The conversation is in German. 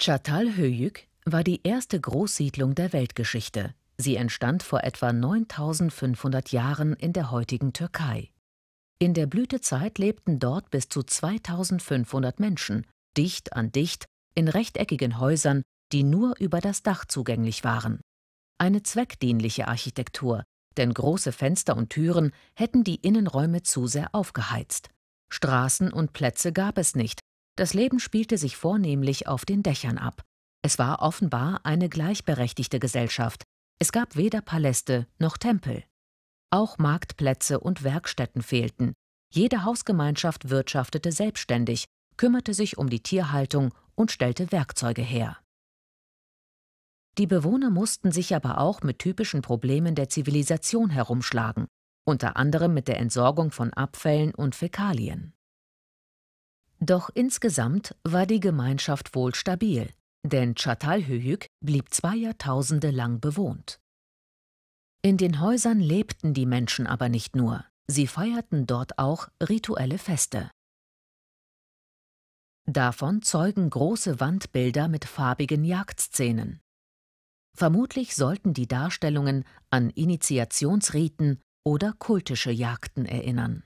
Çatalhöyük war die erste Großsiedlung der Weltgeschichte. Sie entstand vor etwa 9500 Jahren in der heutigen Türkei. In der Blütezeit lebten dort bis zu 2500 Menschen, dicht an dicht, in rechteckigen Häusern, die nur über das Dach zugänglich waren. Eine zweckdienliche Architektur, denn große Fenster und Türen hätten die Innenräume zu sehr aufgeheizt. Straßen und Plätze gab es nicht, das Leben spielte sich vornehmlich auf den Dächern ab. Es war offenbar eine gleichberechtigte Gesellschaft. Es gab weder Paläste noch Tempel. Auch Marktplätze und Werkstätten fehlten. Jede Hausgemeinschaft wirtschaftete selbstständig, kümmerte sich um die Tierhaltung und stellte Werkzeuge her. Die Bewohner mussten sich aber auch mit typischen Problemen der Zivilisation herumschlagen, unter anderem mit der Entsorgung von Abfällen und Fäkalien. Doch insgesamt war die Gemeinschaft wohl stabil, denn Çatalhöyük blieb zwei Jahrtausende lang bewohnt. In den Häusern lebten die Menschen aber nicht nur, sie feierten dort auch rituelle Feste. Davon zeugen große Wandbilder mit farbigen Jagdszenen. Vermutlich sollten die Darstellungen an Initiationsriten oder kultische Jagden erinnern